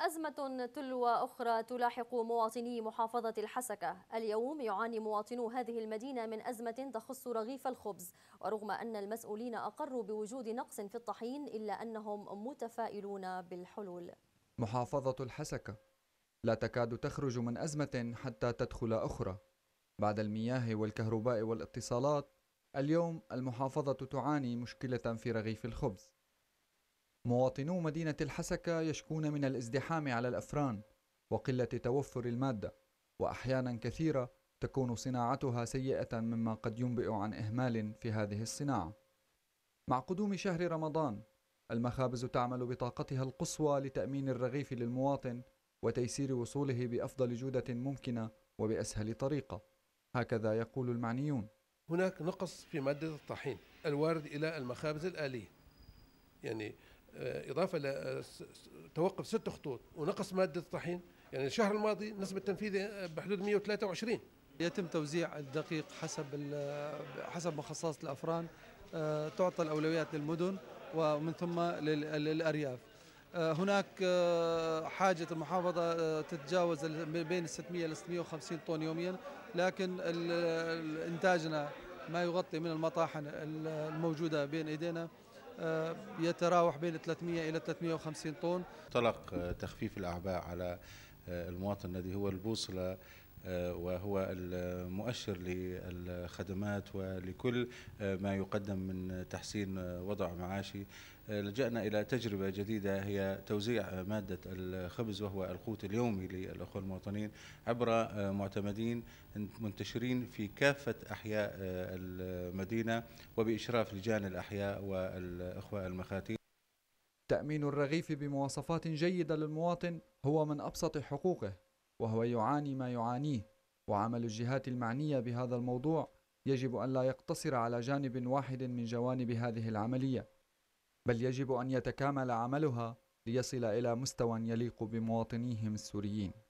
أزمة تلو أخرى تلاحق مواطني محافظة الحسكة اليوم يعاني مواطنو هذه المدينة من أزمة تخص رغيف الخبز ورغم أن المسؤولين أقروا بوجود نقص في الطحين إلا أنهم متفائلون بالحلول محافظة الحسكة لا تكاد تخرج من أزمة حتى تدخل أخرى بعد المياه والكهرباء والاتصالات اليوم المحافظة تعاني مشكلة في رغيف الخبز مواطنو مدينة الحسكة يشكون من الازدحام على الأفران وقلة توفر المادة وأحيانا كثيرة تكون صناعتها سيئة مما قد ينبئ عن إهمال في هذه الصناعة مع قدوم شهر رمضان المخابز تعمل بطاقتها القصوى لتأمين الرغيف للمواطن وتيسير وصوله بأفضل جودة ممكنة وبأسهل طريقة هكذا يقول المعنيون هناك نقص في مادة الطحين الوارد إلى المخابز الآلية يعني آه، اضافه الى آه، توقف ست خطوط ونقص ماده الطحين يعني الشهر الماضي نسبه التنفيذ آه، بحدود 123 يتم توزيع الدقيق حسب حسب مخصصات الافران تعطى الاولويات للمدن ومن ثم للارياف هناك حاجة المحافظة تتجاوز بين 600 إلى 650 طن يوميا لكن إنتاجنا ما يغطي من المطاحن الموجودة بين إيدينا آه، يتراوح بين 300 إلى 350 طن طلق آه، تخفيف الأعباء على آه، المواطن الذي هو البوصلة آه، وهو المؤشر للخدمات ولكل آه، ما يقدم من تحسين وضع معاشي آه، لجأنا إلى تجربة جديدة هي توزيع مادة الخبز وهو القوت اليومي للأخوة المواطنين عبر معتمدين منتشرين في كافة أحياء المدينة وبإشراف لجان الأحياء والأخوة المخاتيم تأمين الرغيف بمواصفات جيدة للمواطن هو من أبسط حقوقه وهو يعاني ما يعانيه وعمل الجهات المعنية بهذا الموضوع يجب أن لا يقتصر على جانب واحد من جوانب هذه العملية بل يجب أن يتكامل عملها ليصل إلى مستوى يليق بمواطنيهم السوريين